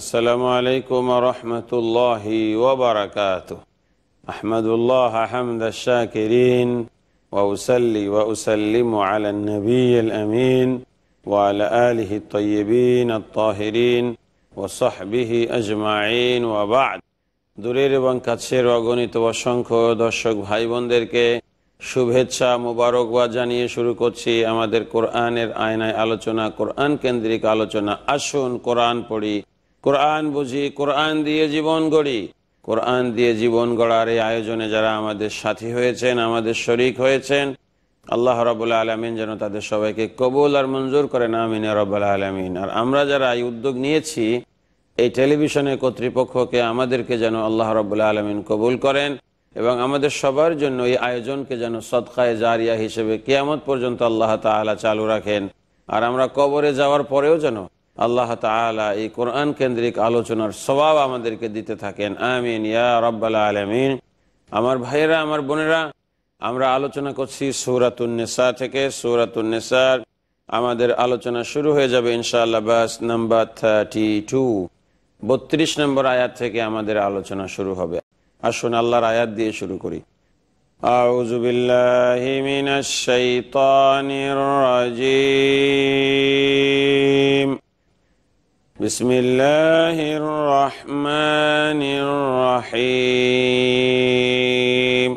আসসালামু আলাইকুম রহমতুল্লাহি ওবরাকাত আহমদুল্লাহ আহমদ শাকিরিন وأسلي وأسلم على النبي الأمين وعلى آله الطيبين الطاهرين وصحبه أجمعين وبعد দূরের এবং কাছের অগণিত অসংখ্য দর্শক ভাই বোনদেরকে শুভেচ্ছা মোবারকবাদ জানিয়ে শুরু করছি আমাদের কোরআনের আয়নায় আলোচনা কোরআন কেন্দ্রিক আলোচনা আসুন কোরআন পড়ি কোরআন বুঝি কোরআন দিয়ে জীবন গড়ি কোরআন দিয়ে জীবন গড়ার এই আয়োজনে যারা আমাদের সাথী হয়েছেন আমাদের শরিক হয়েছেন আল্লাহ রবুল্লা আলমিন যেন তাদের সবাইকে কবুল আর মঞ্জুর করেন আমিন রবাল আলমিন আর আমরা যারা এই উদ্যোগ নিয়েছি এই টেলিভিশনের কর্তৃপক্ষকে আমাদেরকে যেন আল্লাহ রবুল্লা আলমিন কবুল করেন এবং আমাদের সবার জন্য এই আয়োজনকে যেন সৎকায় জারিয়া হিসেবে কেয়ামত পর্যন্ত আল্লাহ তালা চালু রাখেন আর আমরা কবরে যাওয়ার পরেও যেন আল্লাহ তালা এই কোরআন কেন্দ্রিক আলোচনার স্বভাব আমাদেরকে দিতে থাকেন আমিন ইয়া রব্বাল আলমিন আমার ভাইয়েরা আমার বোনেরা আমরা আলোচনা করছি সৌরাতুন্নেসা থেকে সৌরাতুন্নেসার আমাদের আলোচনা শুরু হয়ে যাবে ইনশাআল্লাহ বাস নাম্বার থার্টি টু বত্রিশ নম্বর আয়াত থেকে আমাদের আলোচনা শুরু হবে আসুন আল্লাহর আয়াত দিয়ে শুরু করি أعوذ بالله من الشيطان الرجيم بسم الله الرحمن الرحيم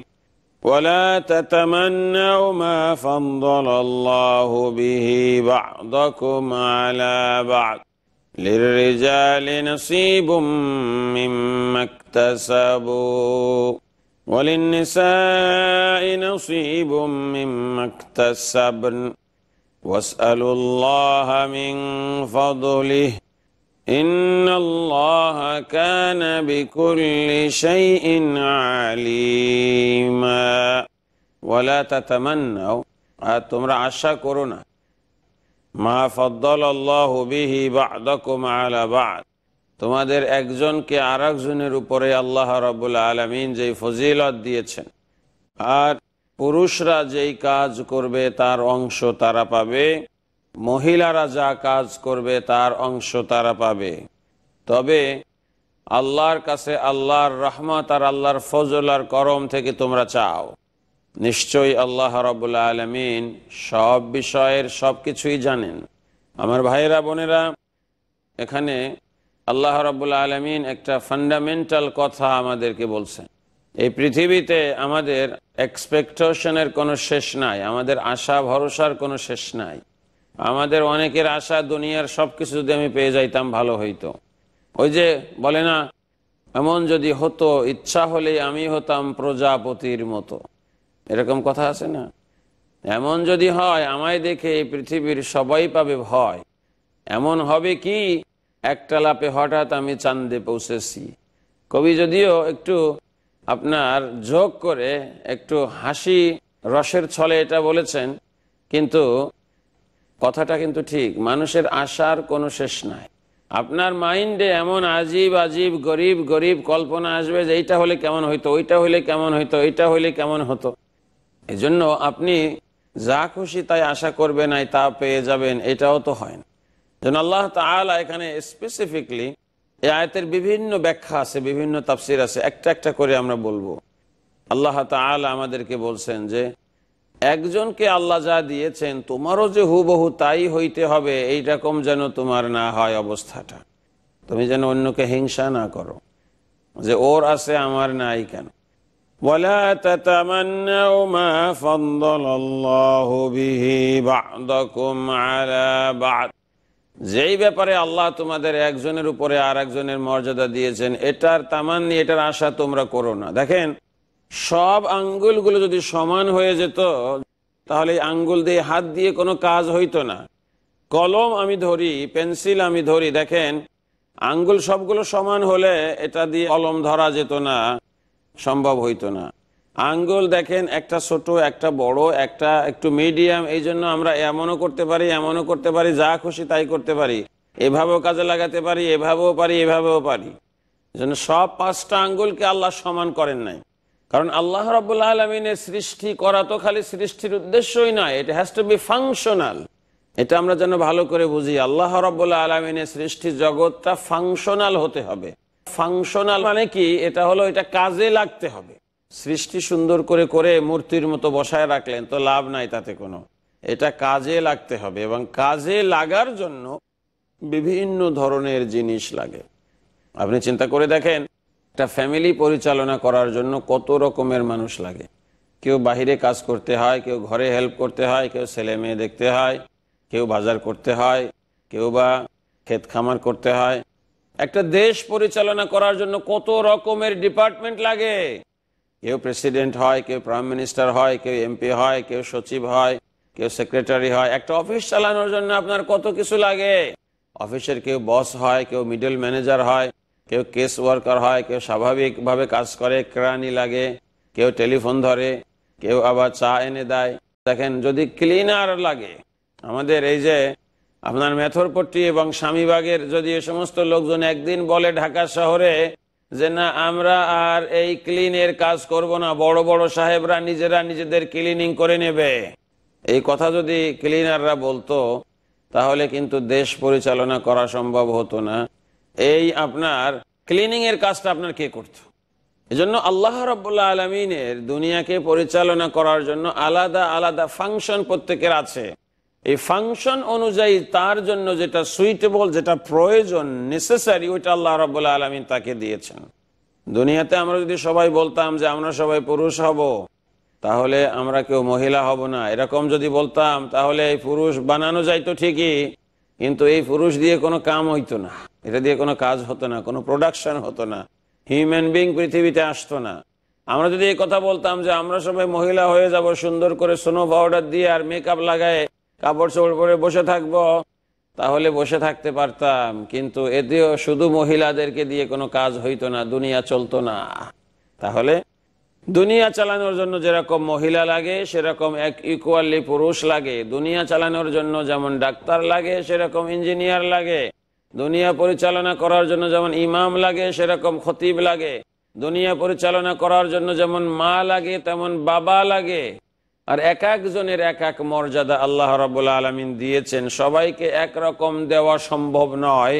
ولا تتمنوا ما فضل الله به بعضكم على بعض للرجال نصيب مما اكتسبوا وللنساء نصيب مما اكتسبن واسألوا الله من فضله ان الله كان بكل شيء عليما আর তোমরা আশা করো না মা ফদ্দল আল্লাহ বিহি বাদকুম আলা বাদ তোমাদের একজনকে আর একজনের উপরে আল্লাহ রবুল আলমিন যেই ফজিলত দিয়েছেন আর পুরুষরা যেই কাজ করবে তার অংশ তারা পাবে মহিলারা যা কাজ করবে তার অংশ তারা পাবে তবে আল্লাহর কাছে আল্লাহর রহমত আর আল্লাহর ফজল আর করম থেকে তোমরা চাও নিশ্চয়ই আল্লাহ রবুল্লা আলমিন সব বিষয়ের সব কিছুই জানেন আমার ভাইয়েরা বোনেরা এখানে আল্লাহ রবুল্লা আলমিন একটা ফান্ডামেন্টাল কথা আমাদেরকে বলছেন এই পৃথিবীতে আমাদের এক্সপেকটেশনের কোনো শেষ নাই আমাদের আশা ভরসার কোনো শেষ নাই আমাদের অনেকের আশা দুনিয়ার সব কিছু যদি আমি পেয়ে যাইতাম ভালো হইতো ওই যে বলে না এমন যদি হতো ইচ্ছা হলে আমি হতাম প্রজাপতির মতো এরকম কথা আছে না এমন যদি হয় আমায় দেখে এই পৃথিবীর সবাই পাবে ভয় এমন হবে কি একটা লাপে হঠাৎ আমি চান্দে পৌঁছেছি কবি যদিও একটু আপনার যোগ করে একটু হাসি রসের ছলে এটা বলেছেন কিন্তু কথাটা কিন্তু ঠিক মানুষের আশার কোনো শেষ নাই আপনার মাইন্ডে এমন আজীব আজীব গরিব গরিব কল্পনা আসবে যে এইটা হলে কেমন হইতো ওইটা হলে কেমন হইতো এইটা হলে কেমন হতো এজন্য আপনি যা খুশি তাই আশা করবেন আর তা পেয়ে যাবেন এটাও তো হয় না যেন আল্লাহ তালা এখানে স্পেসিফিকলি এই আয়তের বিভিন্ন ব্যাখ্যা আছে বিভিন্ন তাফসির আছে একটা একটা করে আমরা বলবো আল্লাহ তালা আমাদেরকে বলছেন যে একজনকে আল্লাহ যা দিয়েছেন তোমারও যে হুবহু তাই হইতে হবে এইরকম যেন তোমার না হয় অবস্থাটা তুমি যেন অন্যকে হিংসা না করো যে ওর আছে আমার নাই কেন ولا تتمنوا ما فضل الله যেই ব্যাপারে আল্লাহ তোমাদের একজনের উপরে আর একজনের মর্যাদা দিয়েছেন এটার তামান্নি এটার আশা তোমরা করো না দেখেন সব আঙ্গুলগুলো যদি সমান হয়ে যেত তাহলে আঙ্গুল দিয়ে হাত দিয়ে কোনো কাজ হইতো না কলম আমি ধরি পেন্সিল আমি ধরি দেখেন আঙ্গুল সবগুলো সমান হলে এটা দিয়ে কলম ধরা যেত না সম্ভব হইতো না আঙ্গুল দেখেন একটা ছোট একটা বড় একটা একটু মিডিয়াম এই জন্য আমরা এমনও করতে পারি এমনও করতে পারি যা খুশি তাই করতে পারি এভাবেও কাজে লাগাতে পারি এভাবেও পারি এভাবেও পারি জন্য সব পাঁচটা আঙ্গুলকে আল্লাহ সমান করেন নাই কারণ আল্লাহ রবুল্লা আলমিনের সৃষ্টি করা তো খালি সৃষ্টির উদ্দেশ্যই নয় এটা হ্যাজ টু বি ফাংশনাল এটা আমরা যেন ভালো করে বুঝি আল্লাহ রবুল্লা আলমিনের সৃষ্টি জগৎটা ফাংশনাল হতে হবে ফাংশনাল মানে কি এটা হলো এটা কাজে লাগতে হবে সৃষ্টি সুন্দর করে করে মূর্তির মতো বসায় রাখলেন তো লাভ নাই তাতে কোনো এটা কাজে লাগতে হবে এবং কাজে লাগার জন্য বিভিন্ন ধরনের জিনিস লাগে আপনি চিন্তা করে দেখেন একটা ফ্যামিলি পরিচালনা করার জন্য কত রকমের মানুষ লাগে কেউ বাহিরে কাজ করতে হয় কেউ ঘরে হেল্প করতে হয় কেউ ছেলে মেয়ে দেখতে হয় কেউ বাজার করতে হয় কেউ বা ক্ষেত খামার করতে হয় একটা দেশ পরিচালনা করার জন্য কত রকমের ডিপার্টমেন্ট লাগে কেউ প্রেসিডেন্ট হয় কেউ প্রাইম মিনিস্টার হয় কেউ এমপি হয় কেউ সচিব হয় কেউ সেক্রেটারি হয় একটা অফিস চালানোর জন্য আপনার কত কিছু লাগে অফিসের কেউ বস হয় কেউ মিডল ম্যানেজার হয় কেউ কেস ওয়ার্কার হয় কেউ স্বাভাবিকভাবে কাজ করে কেরানি লাগে কেউ টেলিফোন ধরে কেউ আবার চা এনে দেয় দেখেন যদি ক্লিনার লাগে আমাদের এই যে আপনার মেথরপট্টি এবং স্বামীবাগের যদি এ সমস্ত লোকজন একদিন বলে ঢাকা শহরে যে না আমরা আর এই ক্লিনের কাজ করব না বড় বড় সাহেবরা নিজেরা নিজেদের ক্লিনিং করে নেবে এই কথা যদি ক্লিনাররা বলতো তাহলে কিন্তু দেশ পরিচালনা করা সম্ভব হতো না এই আপনার ক্লিনিংয়ের কাজটা আপনার কে করত এজন্য আল্লাহ রব্বুল্লাহ আলমিনের দুনিয়াকে পরিচালনা করার জন্য আলাদা আলাদা ফাংশন প্রত্যেকের আছে এই ফাংশন অনুযায়ী তার জন্য যেটা সুইটেবল যেটা প্রয়োজন নেসেসারি ওইটা আল্লাহ রব্বুল্লাহ আলমিন তাকে দিয়েছেন দুনিয়াতে আমরা যদি সবাই বলতাম যে আমরা সবাই পুরুষ হব তাহলে আমরা কেউ মহিলা হব না এরকম যদি বলতাম তাহলে এই পুরুষ বানানো যাইতো ঠিকই কিন্তু এই পুরুষ দিয়ে কোনো কাম হইতো না এটা দিয়ে কোনো কাজ হতো না কোনো প্রোডাকশন হতো না হিউম্যান বিং পৃথিবীতে আসতো না আমরা যদি এই কথা বলতাম যে আমরা সবাই মহিলা হয়ে যাব সুন্দর করে সোনো পাউডার দিয়ে আর মেকআপ লাগায় কাপড় চোপড় পরে বসে থাকব তাহলে বসে থাকতে পারতাম কিন্তু এতেও শুধু মহিলাদেরকে দিয়ে কোনো কাজ হইতো না দুনিয়া চলতো না তাহলে দুনিয়া চালানোর জন্য যেরকম মহিলা লাগে সেরকম এক ইকুয়ালি পুরুষ লাগে দুনিয়া চালানোর জন্য যেমন ডাক্তার লাগে সেরকম ইঞ্জিনিয়ার লাগে দুনিয়া পরিচালনা করার জন্য যেমন ইমাম লাগে সেরকম খতিব লাগে দুনিয়া পরিচালনা করার জন্য যেমন মা লাগে তেমন বাবা লাগে আর এক একজনের এক এক মর্যাদা আল্লাহ রাবুল আলমিন দিয়েছেন সবাইকে একরকম দেওয়া সম্ভব নয়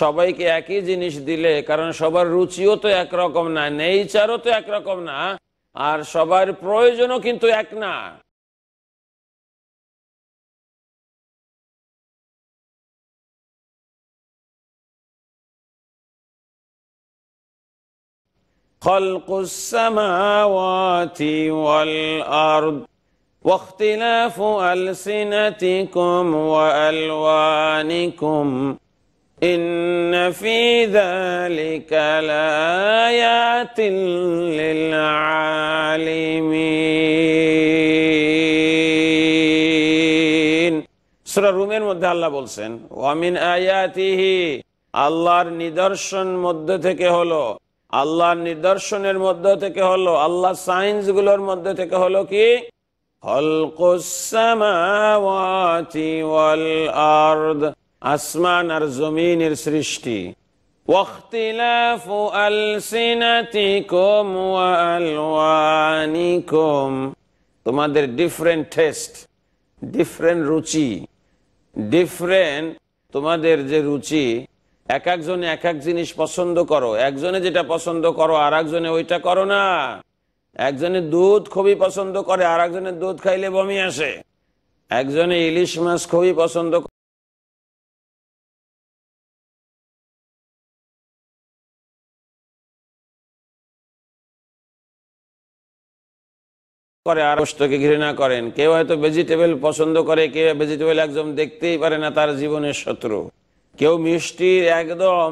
সবাইকে একই জিনিস দিলে কারণ সবার রুচিও তো একরকম না নেইচারও তো একরকম না আর সবার প্রয়োজনও কিন্তু এক না خلق السماوات والأرض واختلاف ألسنتكم وألوانكم إن في ذلك لآيات للعالمين سورة الرومين মধ্যে الله বলছেন ومن اياته الله ندرشن মধ্য هلو আল্লাহর নিদর্শনের মধ্য থেকে হলো আল্লাহ সাইন্স গুলোর মধ্যে থেকে হলো কি আসমান আর জমিনের সৃষ্টি তোমাদের ডিফারেন্ট টেস্ট ডিফারেন্ট রুচি ডিফারেন্ট তোমাদের যে রুচি এক একজনে এক এক জিনিস পছন্দ করো একজনে যেটা পছন্দ করো আর একজনে ওইটা করো না একজনে দুধ খুবই পছন্দ করে আর একজনে দুধ খাইলে বমি আসে একজনে ইলিশ মাছ খুবই পছন্দ করে আর কষ্টকে ঘৃণা করেন কেউ হয়তো ভেজিটেবল পছন্দ করে কেউ ভেজিটেবল একজন দেখতেই পারে না তার জীবনের শত্রু কেউ মিষ্টির একদম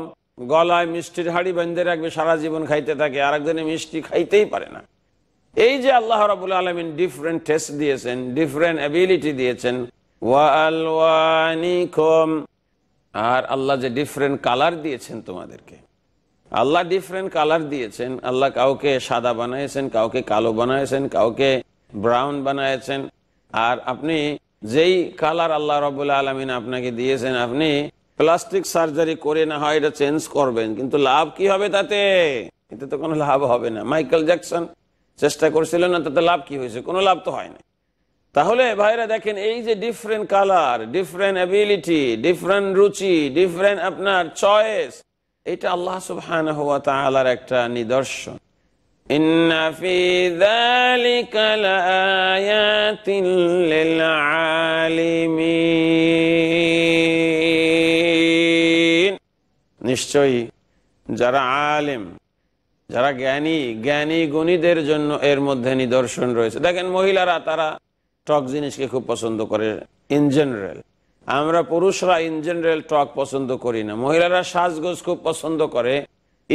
গলায় মিষ্টির হাড়ি বেঁধে রাখবে সারা জীবন খাইতে থাকে আর একজনে মিষ্টি খাইতেই পারে না এই যে আল্লাহ রাবুল আলমিন ডিফারেন্ট টেস্ট দিয়েছেন ডিফারেন্ট অ্যাবিলিটি দিয়েছেন আর আল্লাহ যে ডিফারেন্ট কালার দিয়েছেন তোমাদেরকে আল্লাহ ডিফারেন্ট কালার দিয়েছেন আল্লাহ কাউকে সাদা বানিয়েছেন কাউকে কালো বানিয়েছেন কাউকে ব্রাউন বানিয়েছেন আর আপনি যেই কালার আল্লাহ রবুল্লা আলমিন আপনাকে দিয়েছেন আপনি প্লাস্টিক সার্জারি করে না হয় এটা চেঞ্জ করবেন কিন্তু লাভ কি হবে তাতে এতে তো কোনো লাভ হবে না মাইকেল জ্যাকসন চেষ্টা করছিল না তাতে লাভ কি হয়েছে কোনো লাভ তো হয় না তাহলে ভাইরা দেখেন এই যে different colour different ability different রুচি ডিফারেন্ট আপনার চয়েস এটা আল্লাহ সুহান হওয়া তাহলার একটা নিদর্শন আলিমী নিশ্চয়ই যারা আলেম যারা জ্ঞানী জ্ঞানী গণিতের জন্য এর মধ্যে নিদর্শন রয়েছে দেখেন মহিলারা তারা টক জিনিসকে খুব পছন্দ করে ইন জেনারেল আমরা পুরুষরা ইন জেনারেল টক পছন্দ করি না মহিলারা সাজগোজ খুব পছন্দ করে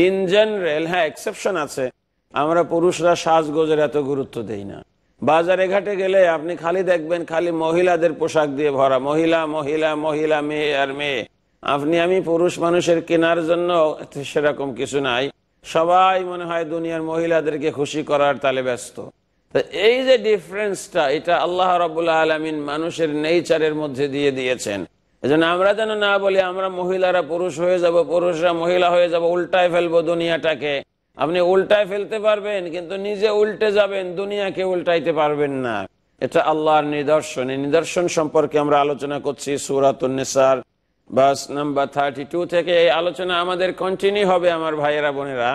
ইন জেনারেল হ্যাঁ এক্সেপশন আছে আমরা পুরুষরা সাজগোজের এত গুরুত্ব দেই না বাজারে ঘাটে গেলে আপনি খালি দেখবেন খালি মহিলাদের পোশাক দিয়ে ভরা মহিলা মহিলা মহিলা মেয়ে আর মেয়ে আপনি আমি পুরুষ মানুষের কেনার জন্য সেরকম কিছু নাই সবাই মনে হয় দুনিয়ার মহিলাদেরকে খুশি করার তালে ব্যস্ত এই যে ডিফারেন্সটা এটা আল্লাহ রবুল্লা আলমিন মানুষের নেইচারের মধ্যে দিয়ে দিয়েছেন এজন্য আমরা যেন না বলি আমরা মহিলারা পুরুষ হয়ে যাব পুরুষরা মহিলা হয়ে যাব উল্টায় ফেলবো দুনিয়াটাকে আপনি উল্টায় ফেলতে পারবেন কিন্তু নিজে উল্টে যাবেন দুনিয়াকে উল্টাইতে পারবেন না এটা আল্লাহর নিদর্শন এই নিদর্শন সম্পর্কে আমরা আলোচনা করছি সুরাত নিসার বাস নাম্বার থার্টি টু থেকে এই আলোচনা আমাদের কন্টিনিউ হবে আমার ভাইয়েরা বোনেরা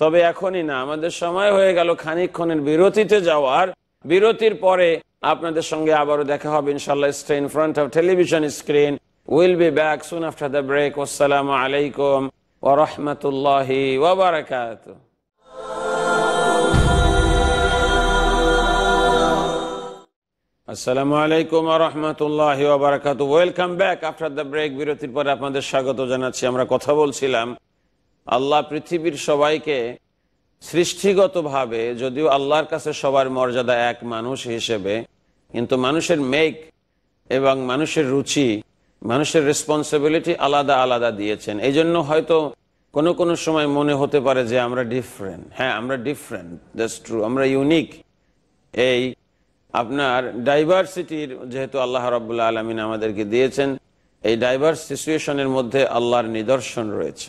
তবে এখনই না আমাদের সময় হয়ে গেল খানিক্ষণের বিরতিতে যাওয়ার বিরতির পরে আপনাদের সঙ্গে আবারও দেখা হবে ইনশাল্লাহ screen front of television screen will be back soon after the break আসসালাম আলাইকুম ওরহমতুল্লাহি ওবরাকাতু আসসালামু আলাইকুম রহমতুল্লাহ বারাকাত welcome back after the break বিরতির পরে আপনাদের স্বাগত জানাচ্ছি আমরা কথা বলছিলাম আল্লাহ পৃথিবীর সবাইকে সৃষ্টিগতভাবে যদিও আল্লাহর কাছে সবার মর্যাদা এক মানুষ হিসেবে কিন্তু মানুষের মেক এবং মানুষের রুচি মানুষের রেসপন্সিবিলিটি আলাদা আলাদা দিয়েছেন এই জন্য হয়তো কোনো কোনো সময় মনে হতে পারে যে আমরা ডিফারেন্ট হ্যাঁ আমরা ডিফারেন্ট দ্যাটস ট্রু আমরা ইউনিক এই আপনার ডাইভার্সিটির যেহেতু আল্লাহ রাবুল্লাহ আলমিন আমাদেরকে দিয়েছেন এই ডাইভার্স সিচুয়েশনের মধ্যে আল্লাহর নিদর্শন রয়েছে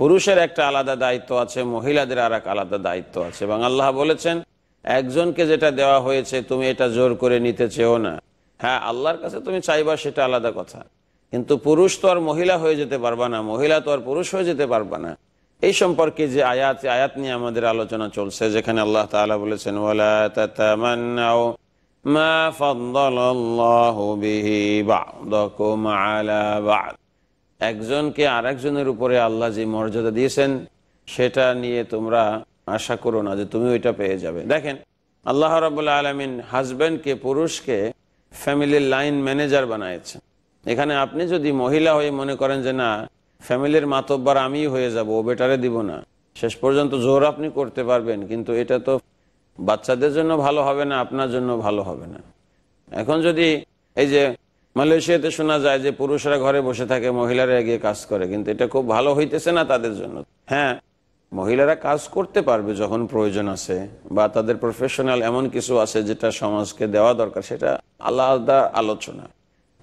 পুরুষের একটা আলাদা দায়িত্ব আছে মহিলাদের আর এক আলাদা দায়িত্ব আছে এবং আল্লাহ বলেছেন একজনকে যেটা দেওয়া হয়েছে তুমি এটা জোর করে নিতে চেও না হ্যাঁ আল্লাহর কাছে তুমি চাইবা সেটা আলাদা কথা কিন্তু পুরুষ তো আর মহিলা হয়ে যেতে পারবা না মহিলা তো আর পুরুষ হয়ে যেতে পারবা না এই সম্পর্কে যে আয়াত আয়াত নিয়ে আমাদের আলোচনা চলছে যেখানে আল্লাহ তালা বলেছেন ওয়ালা ما فضل الله به بعضكم على بعض একজনকে আরেকজনের উপরে আল্লাহ যে মর্যাদা দিয়েছেন সেটা নিয়ে তোমরা আশা করো না যে তুমি ওইটা পেয়ে যাবে দেখেন আল্লাহ রাবুল্লা আলমিন হাজব্যান্ডকে পুরুষকে ফ্যামিলির লাইন ম্যানেজার বানাইছে এখানে আপনি যদি মহিলা হয়ে মনে করেন যে না ফ্যামিলির মাতব্বার আমিই হয়ে যাব ও বেটারে দিব না শেষ পর্যন্ত জোর আপনি করতে পারবেন কিন্তু এটা তো বাচ্চাদের জন্য ভালো হবে না আপনার জন্য ভালো হবে না এখন যদি এই যে মালয়েশিয়াতে শোনা যায় যে পুরুষরা ঘরে বসে থাকে মহিলারা এগিয়ে কাজ করে কিন্তু এটা খুব ভালো হইতেছে না তাদের জন্য হ্যাঁ মহিলারা কাজ করতে পারবে যখন প্রয়োজন আছে বা তাদের প্রফেশনাল এমন কিছু আছে যেটা সমাজকে দেওয়া দরকার সেটা আলাদা আলোচনা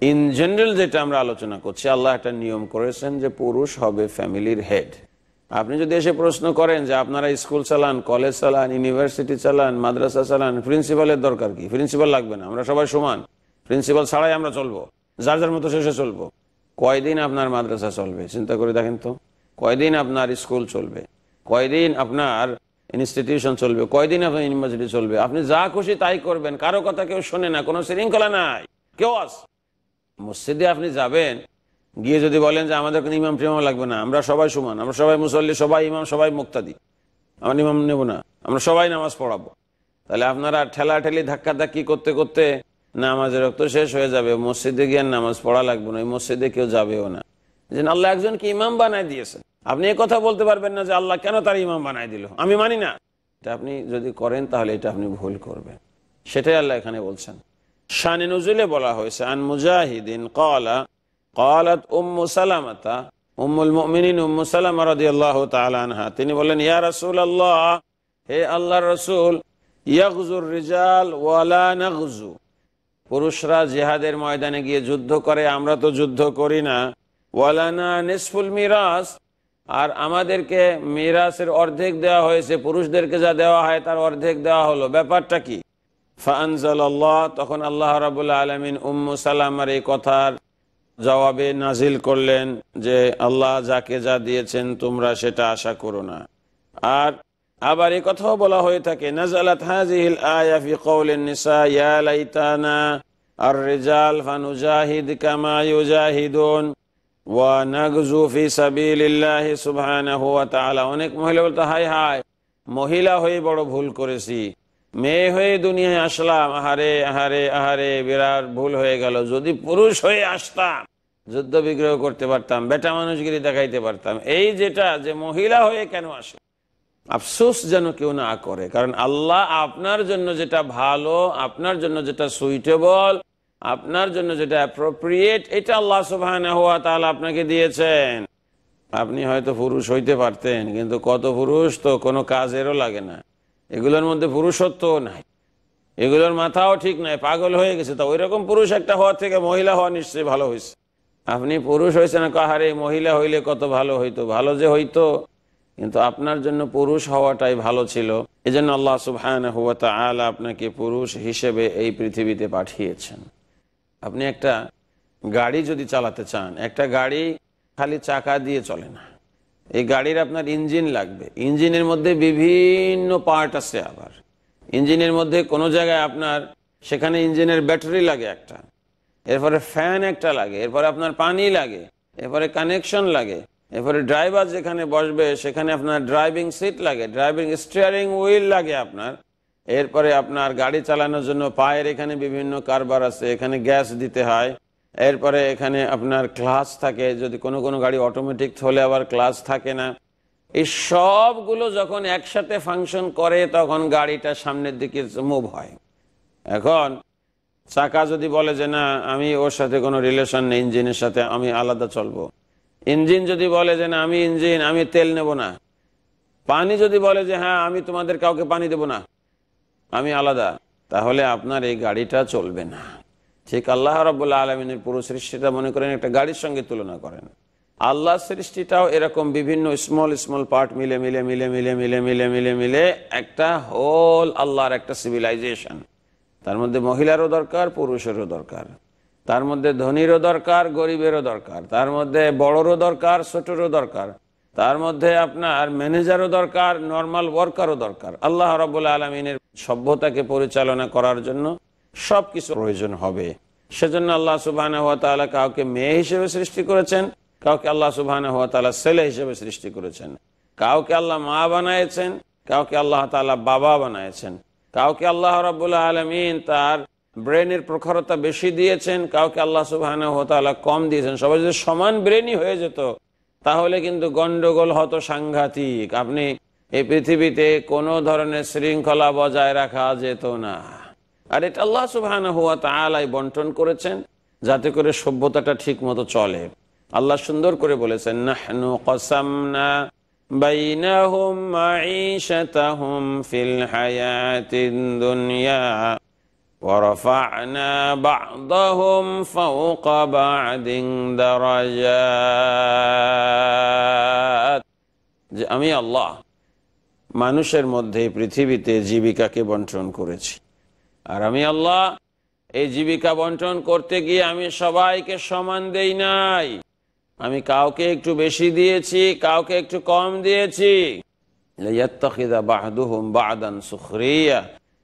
ইন জেনারেল যেটা আমরা আলোচনা করছি আল্লাহ একটা নিয়ম করেছেন যে পুরুষ হবে ফ্যামিলির হেড আপনি যদি এসে প্রশ্ন করেন যে আপনারা স্কুল চালান কলেজ চালান ইউনিভার্সিটি চালান মাদ্রাসা চালান প্রিন্সিপালের দরকার কি প্রিন্সিপাল লাগবে না আমরা সবাই সমান প্রিন্সিপাল ছাড়াই আমরা চলবো যার যার মতো শেষে চলবো কয়দিন আপনার মাদ্রাসা চলবে চিন্তা করে দেখেন তো কয়দিন আপনার স্কুল চলবে কয়দিন আপনার ইনস্টিটিউশন চলবে কয়দিন আপনার ইউনিভার্সিটি চলবে আপনি যা খুশি তাই করবেন কারো কথা কেউ শোনে না কোনো শৃঙ্খলা নাই কেউ আস মসজিদে আপনি যাবেন গিয়ে যদি বলেন যে আমাদের কোনো ইমাম টিমাম লাগবে না আমরা সবাই সমান আমরা সবাই মুসল্লি সবাই ইমাম সবাই মুক্তাদি আমার ইমাম নেব না আমরা সবাই নামাজ পড়াবো তাহলে আপনারা ঠেলা ঠেলি ধাক্কা ধাক্কি করতে করতে নামাজের রক্ত শেষ হয়ে যাবে মসজিদে গিয়ে নামাজ পড়া লাগবে না ওই মসজিদে কেউ যাবেও না যে আল্লাহ একজনকে ইমাম বানায় দিয়েছেন আপনি এ কথা বলতে পারবেন না যে আল্লাহ কেন তার ইমাম বানায় দিল আমি মানি না এটা আপনি যদি করেন তাহলে এটা আপনি ভুল করবেন সেটাই আল্লাহ এখানে বলছেন শানে নজুলে বলা হয়েছে আন মুজাহিদিন কলা قالت أم سلمة أم المؤمنين أم سلمة رضي الله تعالى عنها تني بولن يا رسول আল্লাহ هي الله الرسول يغزو الرجال পুরুষরা জেহাদের ময়দানে গিয়ে যুদ্ধ করে আমরা তো যুদ্ধ করি না ওয়ালানা নিসফুল মিরাস আর আমাদেরকে মিরাসের অর্ধেক দেওয়া হয়েছে পুরুষদেরকে যা দেওয়া হয় তার অর্ধেক দেওয়া হলো ব্যাপারটা কি ফানজাল তখন আল্লাহ রাবুল্লা আলমিন উম্মু সালামার এই কথার জবাবে নাজিল করলেন যে আল্লাহ যাকে যা দিয়েছেন তোমরা সেটা আশা করো না আর আবার এই কথাও বলা হয়ে থাকে নাজালাত হাজিহিল আয়াফি কৌলেন নিসা ইয়া লাইতানা আর ফানুজাহিদ কামা ইউজাহিদুন ওয়া নাগজু ফি সাবিলিল্লাহ সুবহানাহু ওয়া তাআলা অনেক মহিলা বলতে হায় হায় মহিলা হয়ে বড় ভুল করেছি মেয়ে হয়ে দুনিয়ায় আসলাম আহারে আহারে আহারে বিরাট ভুল হয়ে গেল যদি পুরুষ হয়ে আসতাম যুদ্ধ বিগ্রহ করতে পারতাম বেটা মানুষগিরি দেখাইতে পারতাম এই যেটা যে মহিলা হয়ে কেন আসে আফসোস যেন কেউ না করে কারণ আল্লাহ আপনার জন্য যেটা ভালো আপনার জন্য যেটা সুইটেবল আপনার জন্য যেটা অ্যাপ্রোপ্রিয়েট এটা আল্লাহ সুবাহ হওয়া তাহলে আপনাকে দিয়েছেন আপনি হয়তো পুরুষ হইতে পারতেন কিন্তু কত পুরুষ তো কোনো কাজেরও লাগে না এগুলোর মধ্যে পুরুষত্ব নাই এগুলোর মাথাও ঠিক নাই পাগল হয়ে গেছে তা ওই রকম পুরুষ একটা হওয়ার থেকে মহিলা হওয়া নিশ্চয়ই ভালো হয়েছে আপনি পুরুষ হয়েছেন কাহারে মহিলা হইলে কত ভালো হইতো ভালো যে হইতো কিন্তু আপনার জন্য পুরুষ হওয়াটাই ভালো ছিল এই জন্য আল্লাহ সুবহান হুয়া আল আপনাকে পুরুষ হিসেবে এই পৃথিবীতে পাঠিয়েছেন আপনি একটা গাড়ি যদি চালাতে চান একটা গাড়ি খালি চাকা দিয়ে চলে না এই গাড়ির আপনার ইঞ্জিন লাগবে ইঞ্জিনের মধ্যে বিভিন্ন পার্ট আছে আবার ইঞ্জিনের মধ্যে কোনো জায়গায় আপনার সেখানে ইঞ্জিনের ব্যাটারি লাগে একটা এরপরে ফ্যান একটা লাগে এরপরে আপনার পানি লাগে এরপরে কানেকশন লাগে এরপরে ড্রাইভার যেখানে বসবে সেখানে আপনার ড্রাইভিং সিট লাগে ড্রাইভিং স্টিয়ারিং হুইল লাগে আপনার এরপরে আপনার গাড়ি চালানোর জন্য পায়ের এখানে বিভিন্ন কারবার আছে এখানে গ্যাস দিতে হয় এরপরে এখানে আপনার ক্লাস থাকে যদি কোনো কোনো গাড়ি অটোমেটিক হলে আবার ক্লাস থাকে না এই সবগুলো যখন একসাথে ফাংশন করে তখন গাড়িটা সামনের দিকে মুভ হয় এখন চাকা যদি বলে যে না আমি ওর সাথে কোনো রিলেশন নেই ইঞ্জিনের সাথে আমি আলাদা চলবো ইঞ্জিন যদি বলে যে না আমি ইঞ্জিন আমি তেল নেব না পানি যদি বলে যে হ্যাঁ আমি তোমাদের কাউকে পানি দেব না আমি আলাদা তাহলে আপনার এই গাড়িটা চলবে না ঠিক আল্লাহ রবাহ আলমিনের পুরো সৃষ্টিটা মনে করেন একটা গাড়ির সঙ্গে তুলনা করেন আল্লাহ সৃষ্টিটাও এরকম বিভিন্ন স্মল স্মল পার্ট মিলে মিলে মিলে মিলে মিলে মিলে মিলে মিলে একটা হোল আল্লাহর একটা সিভিলাইজেশন তার মধ্যে মহিলারও দরকার পুরুষেরও দরকার তার মধ্যে ধনীরও দরকার গরিবেরও দরকার তার মধ্যে বড়রও দরকার ছোটরও দরকার তার মধ্যে আপনার ম্যানেজারও দরকার নর্মাল ওয়ার্কারও দরকার আল্লাহ রবাহ আলমিনের সভ্যতাকে পরিচালনা করার জন্য সব কিছু প্রয়োজন হবে সেজন্য আল্লাহ সুবাহ কাউকে মেয়ে হিসেবে সৃষ্টি করেছেন কাউকে আল্লাহ সুবাহ ছেলে হিসেবে সৃষ্টি করেছেন কাউকে আল্লাহ মা বানাইছেন কাউকে আল্লাহ তালা বাবা বানাইছেন কাউকে আল্লাহ রাবুল্লাহ আলমিন তার ব্রেনের প্রখরতা বেশি দিয়েছেন কাউকে আল্লাহ সুবাহ কম দিয়েছেন সবাই যদি সমান ব্রেনই হয়ে যেত তাহলে কিন্তু গন্ডগোল হতো সাংঘাতিক আপনি এই পৃথিবীতে কোনো ধরনের শৃঙ্খলা বজায় রাখা যেত না আর এটা আল্লাহ সুবাহানা হুয়া তালাই বন্টন করেছেন যাতে করে সভ্যতাটা ঠিক মতো চলে আল্লাহ সুন্দর করে বলেছেন ফিল আমি আল্লাহ মানুষের মধ্যে পৃথিবীতে জীবিকাকে বন্টন করেছি আর আমি আল্লাহ এই জীবিকা বন্টন করতে গিয়ে আমি সবাইকে সমান দেই নাই আমি কাউকে একটু বেশি দিয়েছি কাউকে একটু কম দিয়েছি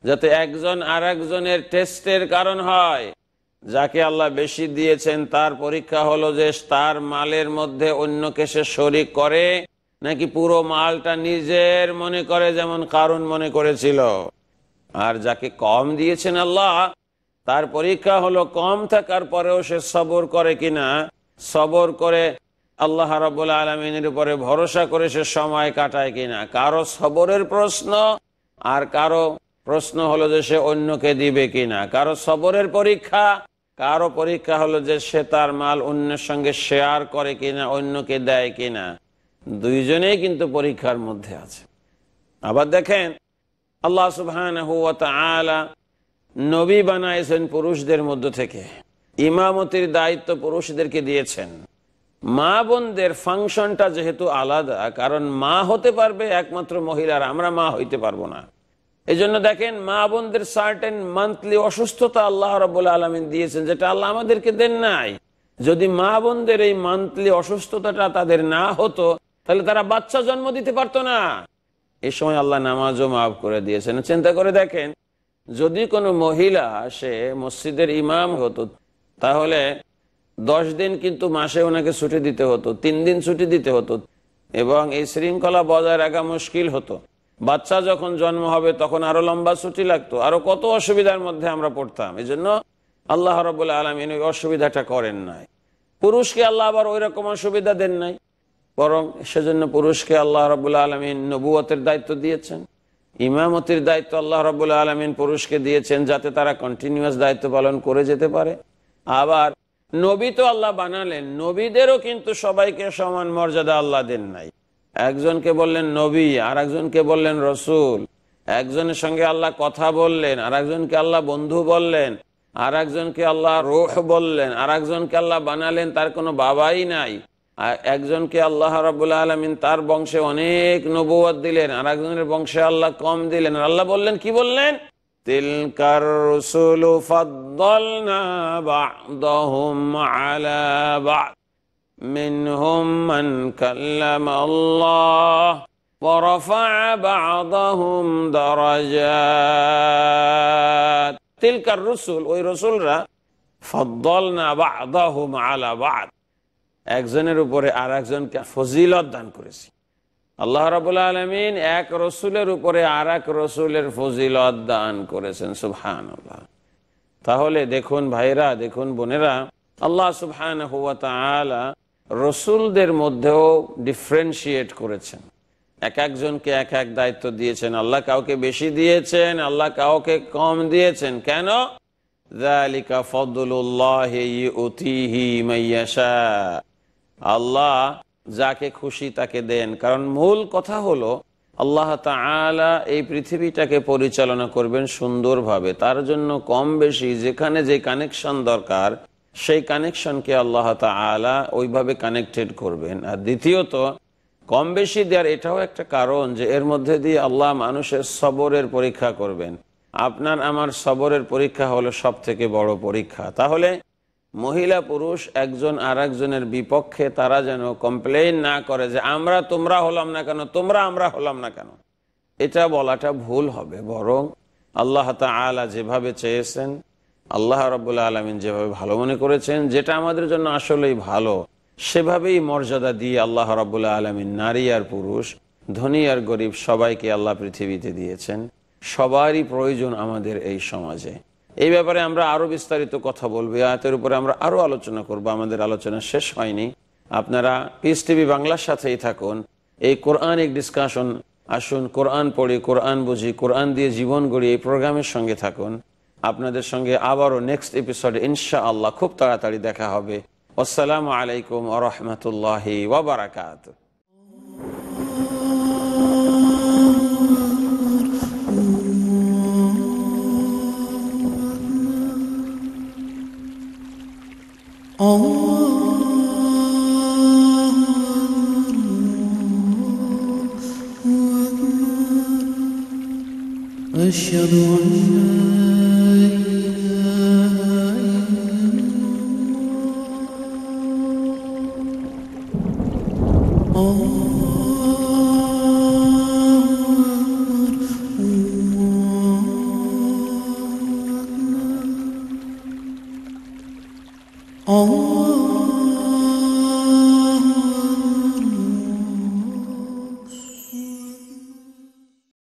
যাতে একজন আর একজনের টেস্টের কারণ হয় যাকে আল্লাহ বেশি দিয়েছেন তার পরীক্ষা হলো যে তার মালের মধ্যে অন্য কেসে শরিক করে নাকি পুরো মালটা নিজের মনে করে যেমন কারণ মনে করেছিল আর যাকে কম দিয়েছেন আল্লাহ তার পরীক্ষা হলো কম থাকার পরেও সে সবর করে কিনা সবর করে আল্লাহ রাবুল আলমিনের উপরে ভরসা করে সে সময় কাটায় কিনা কারো সবরের প্রশ্ন আর কারো প্রশ্ন হলো যে সে অন্যকে দিবে কিনা কারো সবরের পরীক্ষা কারো পরীক্ষা হলো যে সে তার মাল অন্যের সঙ্গে শেয়ার করে কিনা অন্যকে দেয় কিনা দুইজনেই কিন্তু পরীক্ষার মধ্যে আছে আবার দেখেন আল্লাহ সুবহান নবী বানাইছেন পুরুষদের মধ্য থেকে ইমামতির দায়িত্ব পুরুষদেরকে দিয়েছেন মা বোনদের ফাংশনটা যেহেতু আলাদা কারণ মা হতে পারবে একমাত্র মহিলার আমরা মা হইতে পারবো না এই জন্য দেখেন মা বোনদের সার্টেন মান্থলি অসুস্থতা আল্লাহ রবুল্লা আলমিন দিয়েছেন যেটা আল্লাহ আমাদেরকে দেন নাই যদি মা বোনদের এই মান্থলি অসুস্থতাটা তাদের না হতো তাহলে তারা বাচ্চা জন্ম দিতে পারতো না এ সময় আল্লাহ নামাজও মাফ করে দিয়েছেন চিন্তা করে দেখেন যদি কোনো মহিলা সে মসজিদের ইমাম হতো তাহলে দশ দিন কিন্তু মাসে ওনাকে ছুটি দিতে হতো তিন দিন ছুটি দিতে হতো এবং এই শৃঙ্খলা বজায় রাখা মুশকিল হতো বাচ্চা যখন জন্ম হবে তখন আরো লম্বা ছুটি লাগতো আরো কত অসুবিধার মধ্যে আমরা পড়তাম এই জন্য আল্লাহ রবুল্লা আলমিন ওই অসুবিধাটা করেন নাই পুরুষকে আল্লাহ আবার ওই রকম অসুবিধা দেন নাই বরং সেজন্য পুরুষকে আল্লাহ রবুল্লা আলমিন নবুয়তের দায়িত্ব দিয়েছেন ইমামতির দায়িত্ব আল্লাহ রবুল্লা আলমিন পুরুষকে দিয়েছেন যাতে তারা কন্টিনিউয়াস দায়িত্ব পালন করে যেতে পারে আবার নবী তো আল্লাহ বানালেন নবীদেরও কিন্তু সবাইকে সমান মর্যাদা আল্লাহ দেন নাই একজনকে বললেন নবী আর একজনকে বললেন রসুল একজনের সঙ্গে আল্লাহ কথা বললেন আর একজনকে আল্লাহ বন্ধু বললেন আর একজনকে আল্লাহ রোহ বললেন আর একজনকে আল্লাহ বানালেন তার কোনো বাবাই নাই আর একজনকে আল্লাহ রাবুল আলমিন তার বংশে অনেক নবুয়াদ দিলেন আর একজনের বংশে আল্লাহ কম দিলেন আর আল্লাহ বললেন কি বললেন তিলকার রসুলু ফাদ্দালনা বাদহুম আলা বাদ منهم من كلم الله ورفع بعضهم درجات تلك الرسل ওই রাসূলরা فضلنا بعضهم على بعض একজনের উপরে আর একজনকে ফজিলত দান করেছি আল্লাহ রাবুল আলমিন এক রসুলের উপরে আর এক রসুলের ফজিলত দান করেছেন সুবহান আল্লাহ তাহলে দেখুন ভাইরা দেখুন বোনেরা আল্লাহ সুবহান রসুলদের মধ্যেও ডিফারেন্সিয়েট করেছেন এক একজনকে এক এক দায়িত্ব দিয়েছেন আল্লাহ কাউকে বেশি দিয়েছেন আল্লাহ কাউকে কম দিয়েছেন কেন জালিকা ফদুল্লাহ আল্লাহ যাকে খুশি তাকে দেন কারণ মূল কথা হলো আল্লাহ তালা এই পৃথিবীটাকে পরিচালনা করবেন সুন্দরভাবে তার জন্য কম বেশি যেখানে যে কানেকশন দরকার সেই কানেকশনকে আল্লাহ তালা ওইভাবে কানেক্টেড করবেন আর দ্বিতীয়ত কম বেশি দেওয়ার এটাও একটা কারণ যে এর মধ্যে দিয়ে আল্লাহ মানুষের সবরের পরীক্ষা করবেন আপনার আমার সবরের পরীক্ষা হলো সব থেকে বড় পরীক্ষা তাহলে মহিলা পুরুষ একজন আর একজনের বিপক্ষে তারা যেন কমপ্লেন না করে যে আমরা তোমরা হলাম না কেন তোমরা আমরা হলাম না কেন এটা বলাটা ভুল হবে বরং আল্লাহ আলা যেভাবে চেয়েছেন আল্লাহ রবুল্লা আলমিন যেভাবে ভালো মনে করেছেন যেটা আমাদের জন্য আসলেই ভালো সেভাবেই মর্যাদা দিয়ে আল্লাহ রবুল্লা আলমিন নারী আর পুরুষ ধনী আর গরিব সবাইকে আল্লাহ পৃথিবীতে দিয়েছেন সবারই প্রয়োজন আমাদের এই সমাজে এই ব্যাপারে আমরা আরও বিস্তারিত কথা বলবো আয়াতের উপরে আমরা আরও আলোচনা করব আমাদের আলোচনা শেষ হয়নি আপনারা পিস টিভি বাংলার সাথেই থাকুন এই কোরআনিক ডিসকাশন আসুন কোরআন পড়ি কোরআন বুঝি কোরআন দিয়ে জীবন গড়ি এই প্রোগ্রামের সঙ্গে থাকুন আপনাদের সঙ্গে আবারও নেক্সট এপিসোডে ইনশা আল্লাহ খুব তাড়াতাড়ি দেখা হবে আসসালামু আলাইকুম আ রহমতুল্লাহি ওবরাকাত